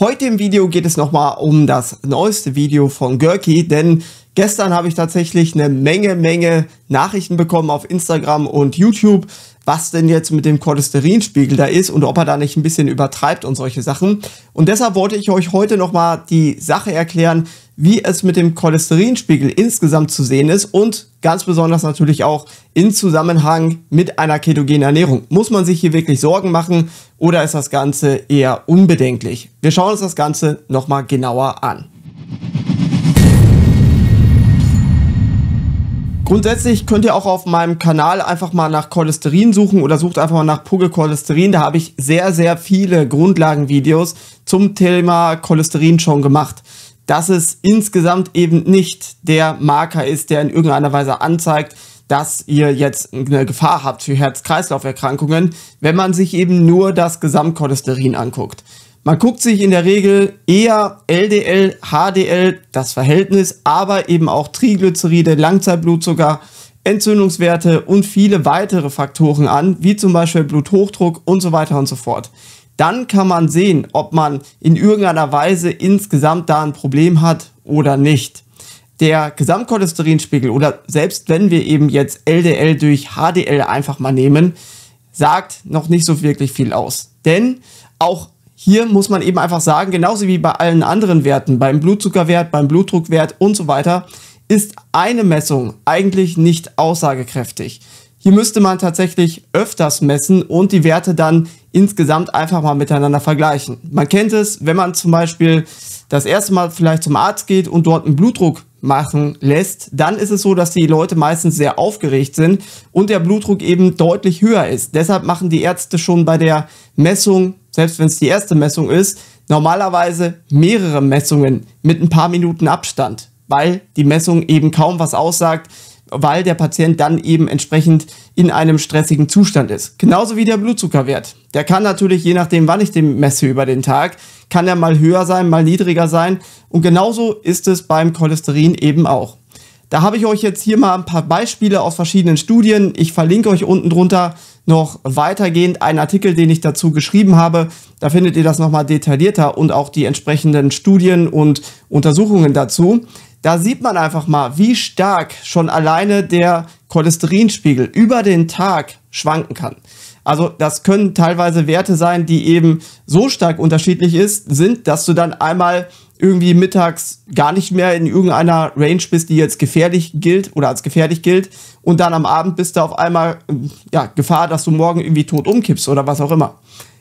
Heute im Video geht es nochmal um das neueste Video von Görki, denn gestern habe ich tatsächlich eine Menge, Menge Nachrichten bekommen auf Instagram und YouTube, was denn jetzt mit dem Cholesterinspiegel da ist und ob er da nicht ein bisschen übertreibt und solche Sachen. Und deshalb wollte ich euch heute nochmal die Sache erklären, wie es mit dem Cholesterinspiegel insgesamt zu sehen ist und ganz besonders natürlich auch in Zusammenhang mit einer ketogenen Ernährung. Muss man sich hier wirklich Sorgen machen oder ist das Ganze eher unbedenklich? Wir schauen uns das Ganze nochmal genauer an. Grundsätzlich könnt ihr auch auf meinem Kanal einfach mal nach Cholesterin suchen oder sucht einfach mal nach Pugge Cholesterin. Da habe ich sehr, sehr viele Grundlagenvideos zum Thema Cholesterin schon gemacht dass es insgesamt eben nicht der Marker ist, der in irgendeiner Weise anzeigt, dass ihr jetzt eine Gefahr habt für Herz-Kreislauf-Erkrankungen, wenn man sich eben nur das Gesamtcholesterin anguckt. Man guckt sich in der Regel eher LDL, HDL, das Verhältnis, aber eben auch Triglyceride, Langzeitblutzucker, Entzündungswerte und viele weitere Faktoren an, wie zum Beispiel Bluthochdruck und so weiter und so fort dann kann man sehen, ob man in irgendeiner Weise insgesamt da ein Problem hat oder nicht. Der Gesamtcholesterinspiegel oder selbst wenn wir eben jetzt LDL durch HDL einfach mal nehmen, sagt noch nicht so wirklich viel aus. Denn auch hier muss man eben einfach sagen, genauso wie bei allen anderen Werten, beim Blutzuckerwert, beim Blutdruckwert und so weiter, ist eine Messung eigentlich nicht aussagekräftig. Hier müsste man tatsächlich öfters messen und die Werte dann insgesamt einfach mal miteinander vergleichen. Man kennt es, wenn man zum Beispiel das erste Mal vielleicht zum Arzt geht und dort einen Blutdruck machen lässt, dann ist es so, dass die Leute meistens sehr aufgeregt sind und der Blutdruck eben deutlich höher ist. Deshalb machen die Ärzte schon bei der Messung, selbst wenn es die erste Messung ist, normalerweise mehrere Messungen mit ein paar Minuten Abstand, weil die Messung eben kaum was aussagt weil der Patient dann eben entsprechend in einem stressigen Zustand ist. Genauso wie der Blutzuckerwert. Der kann natürlich, je nachdem, wann ich den messe über den Tag, kann er mal höher sein, mal niedriger sein. Und genauso ist es beim Cholesterin eben auch. Da habe ich euch jetzt hier mal ein paar Beispiele aus verschiedenen Studien. Ich verlinke euch unten drunter noch weitergehend einen Artikel, den ich dazu geschrieben habe. Da findet ihr das nochmal detaillierter und auch die entsprechenden Studien und Untersuchungen dazu. Da sieht man einfach mal, wie stark schon alleine der Cholesterinspiegel über den Tag schwanken kann. Also das können teilweise Werte sein, die eben so stark unterschiedlich ist, sind, dass du dann einmal irgendwie mittags gar nicht mehr in irgendeiner Range bist, die jetzt gefährlich gilt oder als gefährlich gilt und dann am Abend bist du auf einmal ja, Gefahr, dass du morgen irgendwie tot umkippst oder was auch immer.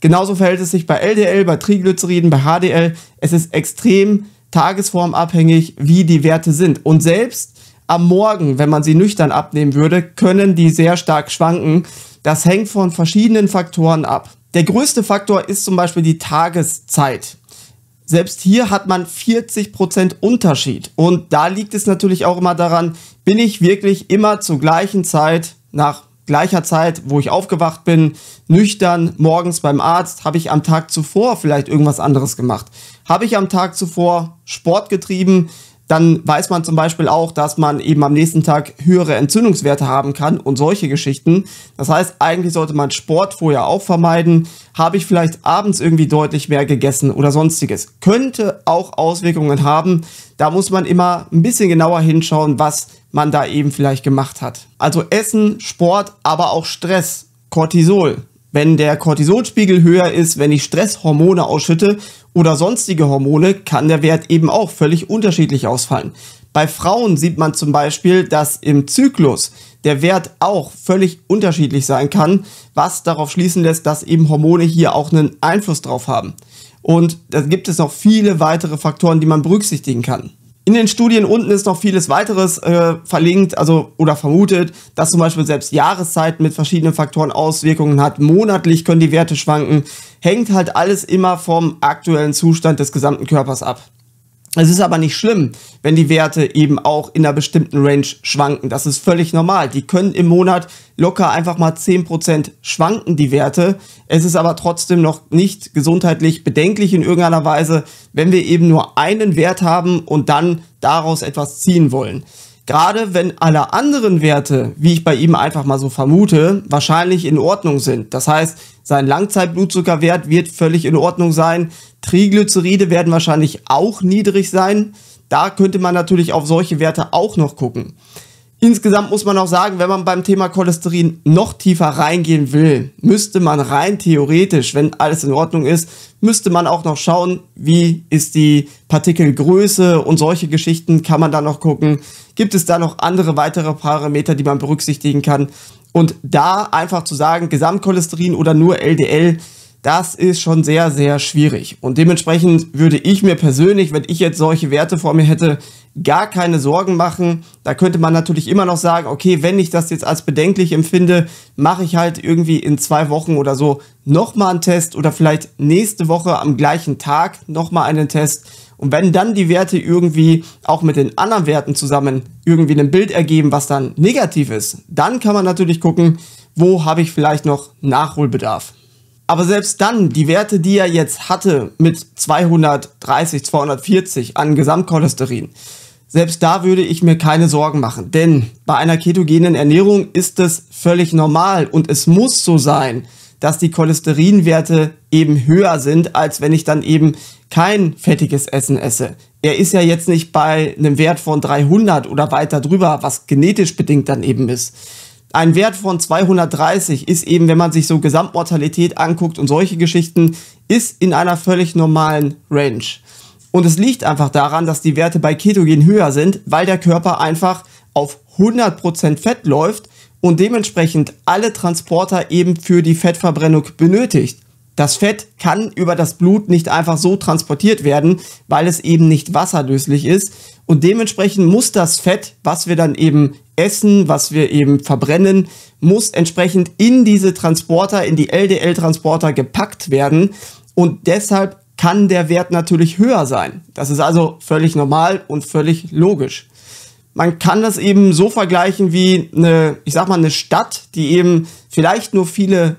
Genauso verhält es sich bei LDL, bei Triglyceriden, bei HDL. Es ist extrem tagesformabhängig, wie die Werte sind. Und selbst am Morgen, wenn man sie nüchtern abnehmen würde, können die sehr stark schwanken. Das hängt von verschiedenen Faktoren ab. Der größte Faktor ist zum Beispiel die Tageszeit. Selbst hier hat man 40% Unterschied. Und da liegt es natürlich auch immer daran, bin ich wirklich immer zur gleichen Zeit, nach gleicher Zeit, wo ich aufgewacht bin, nüchtern, morgens beim Arzt, habe ich am Tag zuvor vielleicht irgendwas anderes gemacht. Habe ich am Tag zuvor Sport getrieben, dann weiß man zum Beispiel auch, dass man eben am nächsten Tag höhere Entzündungswerte haben kann und solche Geschichten. Das heißt, eigentlich sollte man Sport vorher auch vermeiden. Habe ich vielleicht abends irgendwie deutlich mehr gegessen oder sonstiges? Könnte auch Auswirkungen haben. Da muss man immer ein bisschen genauer hinschauen, was man da eben vielleicht gemacht hat. Also Essen, Sport, aber auch Stress, Cortisol. Wenn der Cortisolspiegel höher ist, wenn ich Stresshormone ausschütte oder sonstige Hormone kann der Wert eben auch völlig unterschiedlich ausfallen. Bei Frauen sieht man zum Beispiel, dass im Zyklus der Wert auch völlig unterschiedlich sein kann, was darauf schließen lässt, dass eben Hormone hier auch einen Einfluss drauf haben. Und da gibt es noch viele weitere Faktoren, die man berücksichtigen kann. In den Studien unten ist noch vieles weiteres äh, verlinkt, also oder vermutet, dass zum Beispiel selbst Jahreszeiten mit verschiedenen Faktoren Auswirkungen hat. Monatlich können die Werte schwanken hängt halt alles immer vom aktuellen Zustand des gesamten Körpers ab. Es ist aber nicht schlimm, wenn die Werte eben auch in einer bestimmten Range schwanken. Das ist völlig normal. Die können im Monat locker einfach mal 10% schwanken, die Werte. Es ist aber trotzdem noch nicht gesundheitlich bedenklich in irgendeiner Weise, wenn wir eben nur einen Wert haben und dann daraus etwas ziehen wollen. Gerade wenn alle anderen Werte, wie ich bei ihm einfach mal so vermute, wahrscheinlich in Ordnung sind. Das heißt, sein Langzeitblutzuckerwert wird völlig in Ordnung sein. Triglyceride werden wahrscheinlich auch niedrig sein. Da könnte man natürlich auf solche Werte auch noch gucken. Insgesamt muss man auch sagen, wenn man beim Thema Cholesterin noch tiefer reingehen will, müsste man rein theoretisch, wenn alles in Ordnung ist, müsste man auch noch schauen, wie ist die Partikelgröße und solche Geschichten kann man da noch gucken. Gibt es da noch andere weitere Parameter, die man berücksichtigen kann? Und da einfach zu sagen, Gesamtcholesterin oder nur LDL, das ist schon sehr, sehr schwierig. Und dementsprechend würde ich mir persönlich, wenn ich jetzt solche Werte vor mir hätte, gar keine Sorgen machen. Da könnte man natürlich immer noch sagen, okay, wenn ich das jetzt als bedenklich empfinde, mache ich halt irgendwie in zwei Wochen oder so nochmal einen Test oder vielleicht nächste Woche am gleichen Tag nochmal einen Test. Und wenn dann die Werte irgendwie auch mit den anderen Werten zusammen irgendwie ein Bild ergeben, was dann negativ ist, dann kann man natürlich gucken, wo habe ich vielleicht noch Nachholbedarf. Aber selbst dann, die Werte, die er jetzt hatte mit 230, 240 an Gesamtcholesterin, selbst da würde ich mir keine Sorgen machen, denn bei einer ketogenen Ernährung ist es völlig normal und es muss so sein, dass die Cholesterinwerte eben höher sind, als wenn ich dann eben kein fettiges Essen esse. Er ist ja jetzt nicht bei einem Wert von 300 oder weiter drüber, was genetisch bedingt dann eben ist. Ein Wert von 230 ist eben, wenn man sich so Gesamtmortalität anguckt und solche Geschichten, ist in einer völlig normalen Range. Und es liegt einfach daran, dass die Werte bei Ketogen höher sind, weil der Körper einfach auf 100% Fett läuft und dementsprechend alle Transporter eben für die Fettverbrennung benötigt. Das Fett kann über das Blut nicht einfach so transportiert werden, weil es eben nicht wasserlöslich ist. Und dementsprechend muss das Fett, was wir dann eben essen, was wir eben verbrennen, muss entsprechend in diese Transporter, in die LDL-Transporter gepackt werden. Und deshalb kann der Wert natürlich höher sein. Das ist also völlig normal und völlig logisch man kann das eben so vergleichen wie eine, ich sag mal, eine Stadt, die eben vielleicht nur viele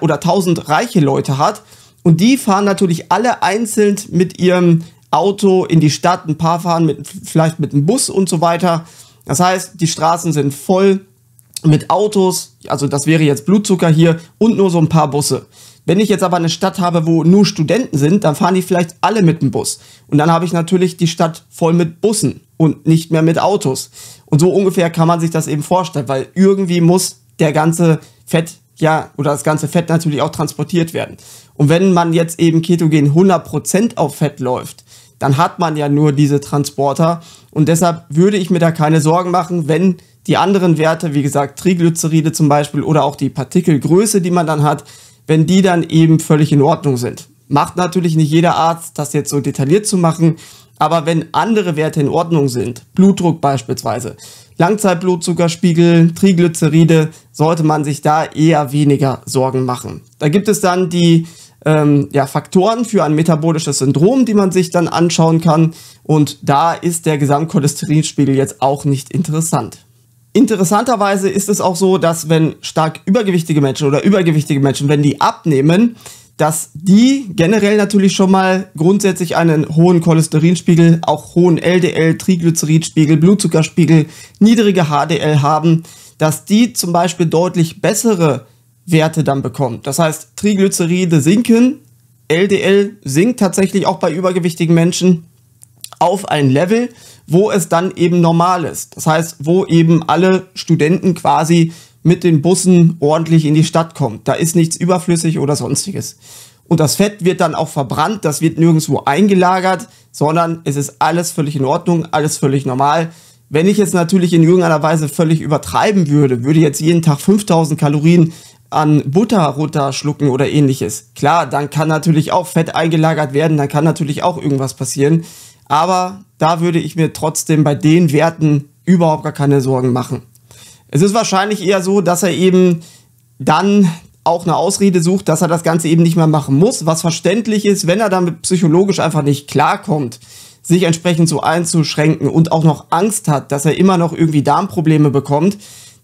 oder tausend reiche Leute hat. Und die fahren natürlich alle einzeln mit ihrem Auto in die Stadt, ein paar fahren mit, vielleicht mit dem Bus und so weiter. Das heißt, die Straßen sind voll mit Autos, also das wäre jetzt Blutzucker hier und nur so ein paar Busse. Wenn ich jetzt aber eine Stadt habe, wo nur Studenten sind, dann fahren die vielleicht alle mit dem Bus. Und dann habe ich natürlich die Stadt voll mit Bussen und nicht mehr mit Autos. Und so ungefähr kann man sich das eben vorstellen, weil irgendwie muss der ganze Fett, ja, oder das ganze Fett natürlich auch transportiert werden. Und wenn man jetzt eben ketogen 100% auf Fett läuft, dann hat man ja nur diese Transporter. Und deshalb würde ich mir da keine Sorgen machen, wenn die anderen Werte, wie gesagt, Triglyceride zum Beispiel oder auch die Partikelgröße, die man dann hat, wenn die dann eben völlig in Ordnung sind. Macht natürlich nicht jeder Arzt, das jetzt so detailliert zu machen, aber wenn andere Werte in Ordnung sind, Blutdruck beispielsweise, Langzeitblutzuckerspiegel, Triglyceride, sollte man sich da eher weniger Sorgen machen. Da gibt es dann die ähm, ja, Faktoren für ein metabolisches Syndrom, die man sich dann anschauen kann und da ist der Gesamtcholesterinspiegel jetzt auch nicht interessant. Interessanterweise ist es auch so, dass wenn stark übergewichtige Menschen oder übergewichtige Menschen, wenn die abnehmen, dass die generell natürlich schon mal grundsätzlich einen hohen Cholesterinspiegel, auch hohen LDL, Triglyceridspiegel, Blutzuckerspiegel, niedrige HDL haben, dass die zum Beispiel deutlich bessere Werte dann bekommen. Das heißt, Triglyceride sinken, LDL sinkt tatsächlich auch bei übergewichtigen Menschen auf ein Level, wo es dann eben normal ist. Das heißt, wo eben alle Studenten quasi mit den Bussen ordentlich in die Stadt kommen. Da ist nichts überflüssig oder sonstiges. Und das Fett wird dann auch verbrannt, das wird nirgendwo eingelagert, sondern es ist alles völlig in Ordnung, alles völlig normal. Wenn ich jetzt natürlich in irgendeiner Weise völlig übertreiben würde, würde jetzt jeden Tag 5000 Kalorien an Butter runterschlucken oder ähnliches. Klar, dann kann natürlich auch Fett eingelagert werden, dann kann natürlich auch irgendwas passieren. Aber da würde ich mir trotzdem bei den Werten überhaupt gar keine Sorgen machen. Es ist wahrscheinlich eher so, dass er eben dann auch eine Ausrede sucht, dass er das Ganze eben nicht mehr machen muss, was verständlich ist, wenn er damit psychologisch einfach nicht klarkommt, sich entsprechend so einzuschränken und auch noch Angst hat, dass er immer noch irgendwie Darmprobleme bekommt,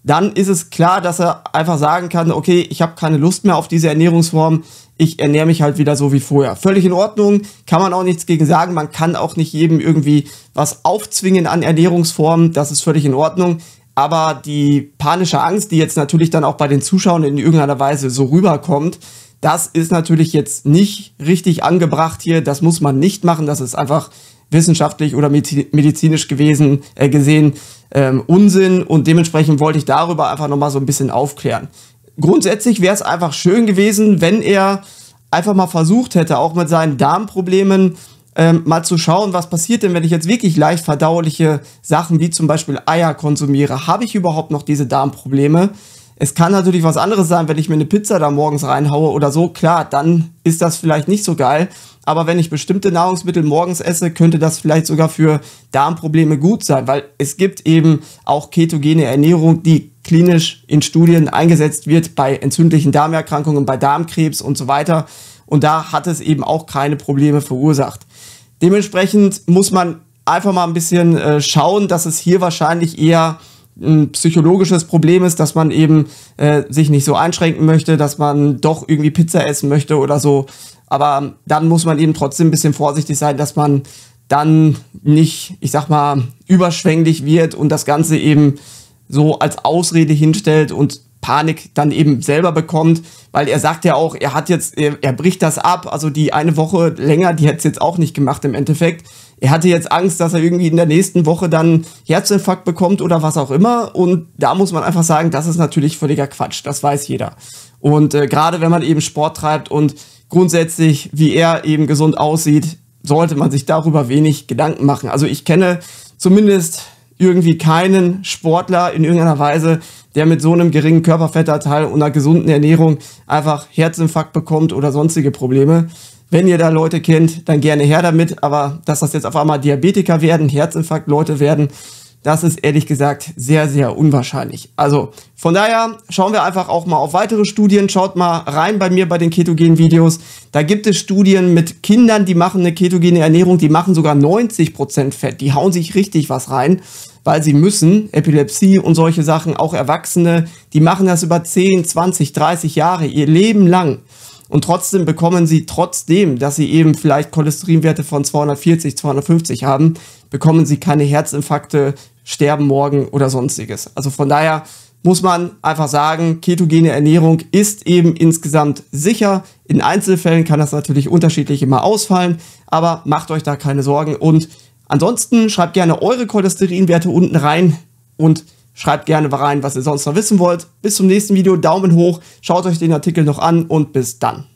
dann ist es klar, dass er einfach sagen kann, okay, ich habe keine Lust mehr auf diese Ernährungsform, ich ernähre mich halt wieder so wie vorher. Völlig in Ordnung, kann man auch nichts gegen sagen, man kann auch nicht jedem irgendwie was aufzwingen an Ernährungsformen, das ist völlig in Ordnung. Aber die panische Angst, die jetzt natürlich dann auch bei den Zuschauern in irgendeiner Weise so rüberkommt, das ist natürlich jetzt nicht richtig angebracht hier, das muss man nicht machen, das ist einfach wissenschaftlich oder medizinisch gewesen, äh, gesehen ähm, Unsinn und dementsprechend wollte ich darüber einfach nochmal so ein bisschen aufklären. Grundsätzlich wäre es einfach schön gewesen, wenn er einfach mal versucht hätte, auch mit seinen Darmproblemen ähm, mal zu schauen, was passiert denn, wenn ich jetzt wirklich leicht verdauliche Sachen wie zum Beispiel Eier konsumiere. Habe ich überhaupt noch diese Darmprobleme? Es kann natürlich was anderes sein, wenn ich mir eine Pizza da morgens reinhaue oder so, klar, dann ist das vielleicht nicht so geil. Aber wenn ich bestimmte Nahrungsmittel morgens esse, könnte das vielleicht sogar für Darmprobleme gut sein, weil es gibt eben auch ketogene Ernährung, die klinisch in Studien eingesetzt wird bei entzündlichen Darmerkrankungen, bei Darmkrebs und so weiter. Und da hat es eben auch keine Probleme verursacht. Dementsprechend muss man einfach mal ein bisschen äh, schauen, dass es hier wahrscheinlich eher ein psychologisches Problem ist, dass man eben äh, sich nicht so einschränken möchte, dass man doch irgendwie Pizza essen möchte oder so. Aber dann muss man eben trotzdem ein bisschen vorsichtig sein, dass man dann nicht, ich sag mal, überschwänglich wird und das Ganze eben so als Ausrede hinstellt und Panik dann eben selber bekommt, weil er sagt ja auch, er hat jetzt, er, er bricht das ab, also die eine Woche länger, die hätte es jetzt auch nicht gemacht im Endeffekt er hatte jetzt Angst, dass er irgendwie in der nächsten Woche dann Herzinfarkt bekommt oder was auch immer. Und da muss man einfach sagen, das ist natürlich völliger Quatsch. Das weiß jeder. Und äh, gerade wenn man eben Sport treibt und grundsätzlich, wie er eben gesund aussieht, sollte man sich darüber wenig Gedanken machen. Also ich kenne zumindest irgendwie keinen Sportler in irgendeiner Weise, der mit so einem geringen Körperfettanteil und einer gesunden Ernährung einfach Herzinfarkt bekommt oder sonstige Probleme. Wenn ihr da Leute kennt, dann gerne her damit. Aber dass das jetzt auf einmal Diabetiker werden, Herzinfarkt-Leute werden, das ist ehrlich gesagt sehr, sehr unwahrscheinlich. Also von daher schauen wir einfach auch mal auf weitere Studien. Schaut mal rein bei mir bei den Ketogen-Videos. Da gibt es Studien mit Kindern, die machen eine ketogene Ernährung, die machen sogar 90% Fett. Die hauen sich richtig was rein, weil sie müssen. Epilepsie und solche Sachen, auch Erwachsene, die machen das über 10, 20, 30 Jahre, ihr Leben lang. Und trotzdem bekommen sie trotzdem, dass sie eben vielleicht Cholesterinwerte von 240, 250 haben, bekommen sie keine Herzinfarkte, sterben morgen oder sonstiges. Also von daher muss man einfach sagen, ketogene Ernährung ist eben insgesamt sicher. In Einzelfällen kann das natürlich unterschiedlich immer ausfallen, aber macht euch da keine Sorgen. Und ansonsten schreibt gerne eure Cholesterinwerte unten rein und Schreibt gerne rein, was ihr sonst noch wissen wollt. Bis zum nächsten Video. Daumen hoch. Schaut euch den Artikel noch an und bis dann.